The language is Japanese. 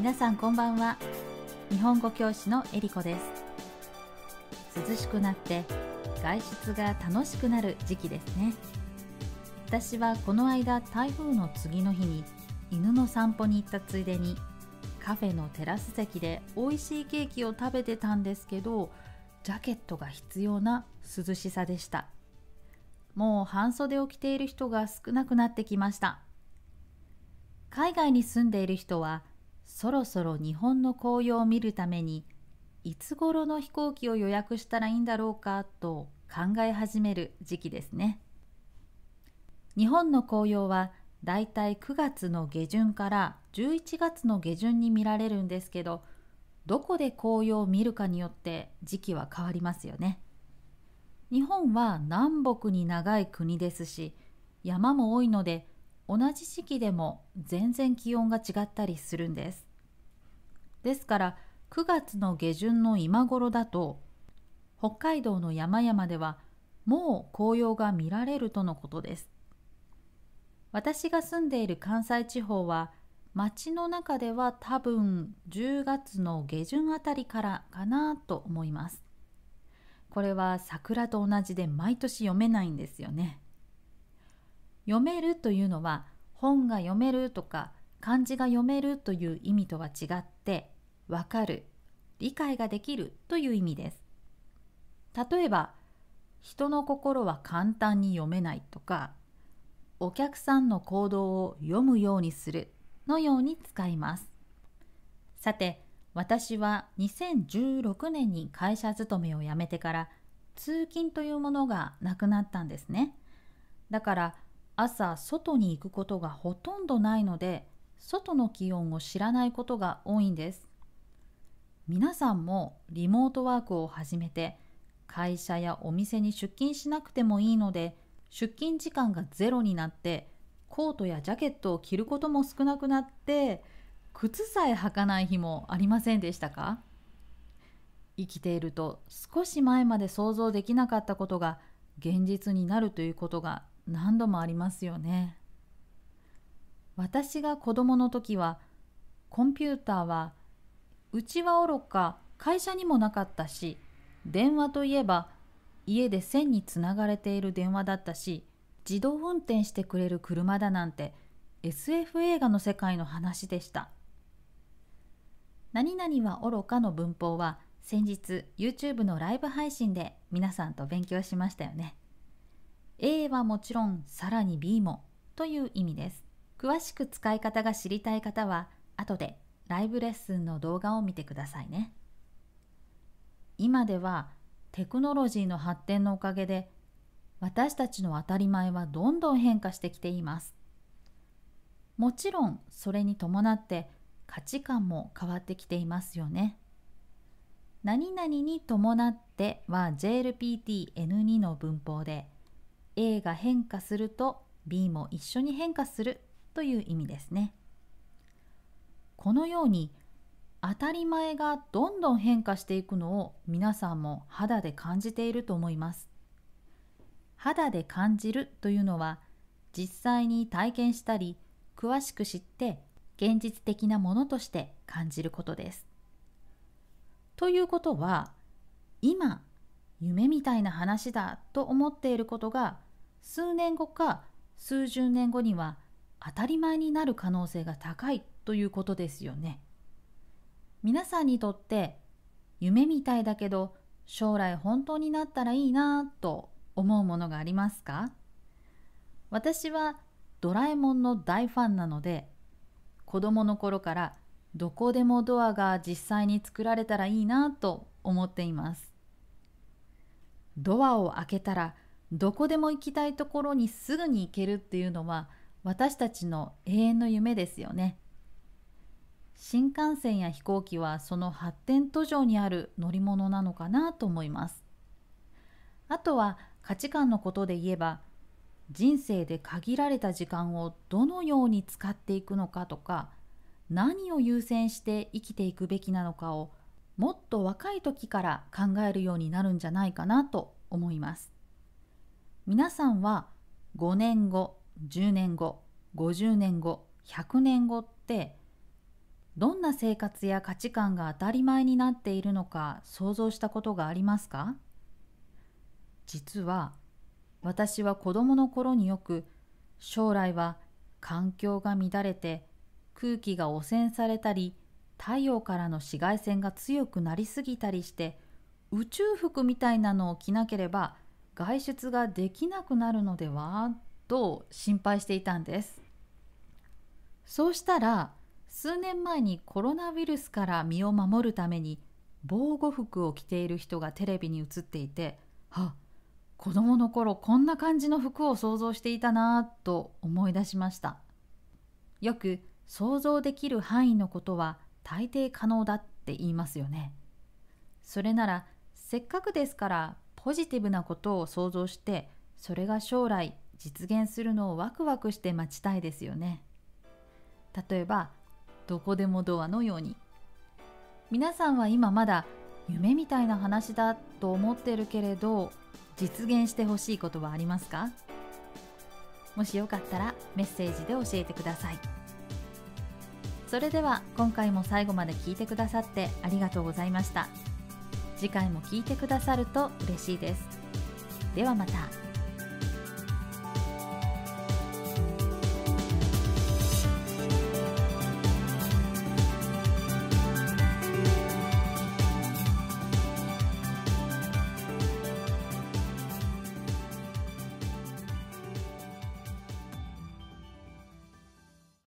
皆さんこんばんは日本語教師のえりこです涼しくなって外出が楽しくなる時期ですね私はこの間台風の次の日に犬の散歩に行ったついでにカフェのテラス席で美味しいケーキを食べてたんですけどジャケットが必要な涼しさでしたもう半袖を着ている人が少なくなってきました海外に住んでいる人はそろそろ日本の紅葉を見るためにいつ頃の飛行機を予約したらいいんだろうかと考え始める時期ですね。日本の紅葉はだいたい9月の下旬から11月の下旬に見られるんですけどどこで紅葉を見るかによって時期は変わりますよね。日本は南北に長い国ですし山も多いので同じ時期でも全然気温が違ったりするんです。ですから9月の下旬の今頃だと北海道の山々ではもう紅葉が見られるとのことです。私が住んでいる関西地方は町の中では多分10月の下旬あたりからかなと思います。これは桜と同じで毎年読めないんですよね。読めるというのは本が読めるとか漢字が読めるという意味とは違ってわかる理解ができるという意味です例えば人の心は簡単に読めないとかお客さんの行動を読むようにするのように使いますさて私は2016年に会社勤めを辞めてから通勤というものがなくなったんですねだから朝外に行くことがほとんどないので外の気温を知らないことが多いんです皆さんもリモートワークを始めて会社やお店に出勤しなくてもいいので出勤時間がゼロになってコートやジャケットを着ることも少なくなって靴さえ履かない日もありませんでしたか生きていると少し前まで想像できなかったことが現実になるということが何度もありますよね。私が子供の時はコンピューターはうちはおろか会社にもなかったし電話といえば家で線につながれている電話だったし自動運転してくれる車だなんて SF 映画の世界の話でした何々は愚かの文法は先日 YouTube のライブ配信で皆さんと勉強しましたよね A はもちろんさらに B もという意味です詳しく使い方が知りたい方は後でライブレッスンの動画を見てくださいね今ではテクノロジーの発展のおかげで私たちの当たり前はどんどん変化してきていますもちろんそれに伴って価値観も変わってきていますよね何々に伴っては JLPT N2 の文法で「A が変化すると B も一緒に変化するという意味ですね。このように当たり前がどんどん変化していくのを皆さんも肌で感じていると思います。肌で感じるというのは実際に体験したり詳しく知って現実的なものとして感じることです。ということは今夢みたいな話だと思っていることが数年後か数十年後には当たり前になる可能性が高いということですよね。皆さんにとって夢みたいだけど将来本当になったらいいなと思うものがありますか私はドラえもんの大ファンなので子供の頃からどこでもドアが実際に作られたらいいなと思っています。ドアを開けたらどこでも行きたいところにすぐに行けるっていうのは私たちの永遠の夢ですよね。新幹線や飛行機はその発展途上にある乗り物なのかなと思います。あとは価値観のことで言えば人生で限られた時間をどのように使っていくのかとか何を優先して生きていくべきなのかをもっと若い時から考えるようになるんじゃないかなと思います。皆さんは5年後10年後50年後100年後ってどんな生活や価値観が当たり前になっているのか想像したことがありますか実は私は子どもの頃によく将来は環境が乱れて空気が汚染されたり太陽からの紫外線が強くなりすぎたりして宇宙服みたいなのを着なければ外出ができなくなるのではと心配していたんですそうしたら数年前にコロナウイルスから身を守るために防護服を着ている人がテレビに映っていてあ子供の頃こんな感じの服を想像していたなぁと思い出しましたよく想像できる範囲のことは大抵可能だって言いますよねそれならせっかくですからポジティブなことを想像してそれが将来実現するのをワクワクして待ちたいですよね例えばどこでもドアのように皆さんは今まだ夢みたいな話だと思ってるけれど実現してほしいことはありますかもしよかったらメッセージで教えてくださいそれでは今回も最後まで聞いてくださってありがとうございました。次回も聞いてくださると嬉しいですではまた。